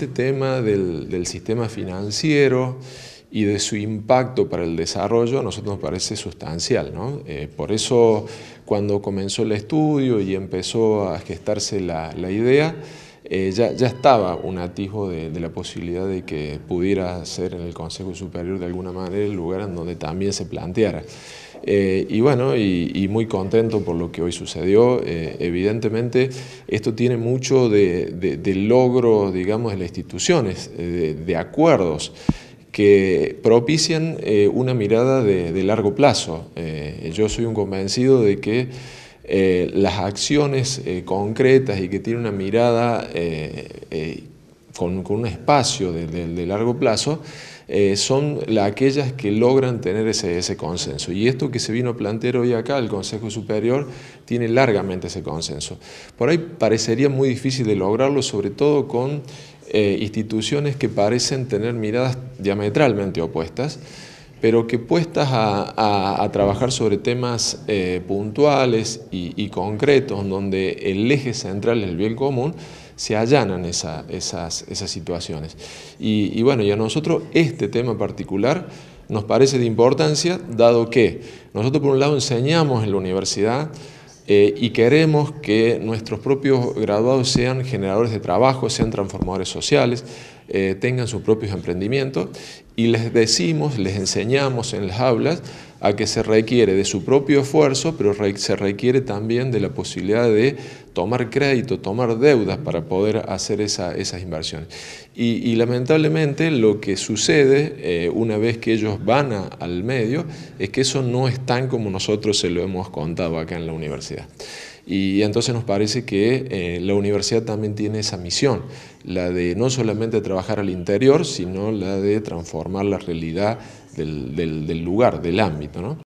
Este tema del, sistema financiero y de su impacto para el desarrollo a nosotros nos parece sustancial. ¿no? Eh, por eso cuando comenzó el estudio y empezó a gestarse la, idea, eh, ya, ya, estaba un atisbo de, de, la posibilidad de que pudiera ser en el Consejo Superior de alguna manera el lugar en donde también se planteara. Eh, y bueno, y, muy contento por lo que hoy sucedió. Eh, evidentemente, esto tiene mucho de, logro, digamos, de las instituciones, eh, de, acuerdos que propician una mirada de, largo plazo. yo soy un convencido de que las acciones concretas y que tienen una mirada con, un espacio de, largo plazo, eh, son la, aquellas que logran tener ese, consenso. Y esto que se vino a plantear hoy acá, el Consejo Superior, tiene largamente ese consenso. Por ahí parecería muy difícil de lograrlo, sobre todo con eh, instituciones que parecen tener miradas diametralmente opuestas pero que puestas a, trabajar sobre temas eh, puntuales y, concretos, donde el eje central es el bien común, se allanan esas, situaciones. Y, y bueno, y a nosotros este tema particular nos parece de importancia, dado que nosotros por un lado enseñamos en la universidad, eh, y queremos que nuestros propios graduados sean generadores de trabajo, sean transformadores sociales, eh, tengan sus propios emprendimientos y les decimos, les enseñamos en las aulas a que se requiere de su propio esfuerzo, pero se requiere también de la posibilidad de tomar crédito, tomar deudas para poder hacer esas inversiones. Y, lamentablemente lo que sucede eh, una vez que ellos van al medio es que eso no es tan como nosotros se lo hemos contado acá en la universidad. Y entonces nos parece que eh, la universidad también tiene esa misión, la de no solamente trabajar al interior, sino la de transformar la realidad del, lugar, del ámbito.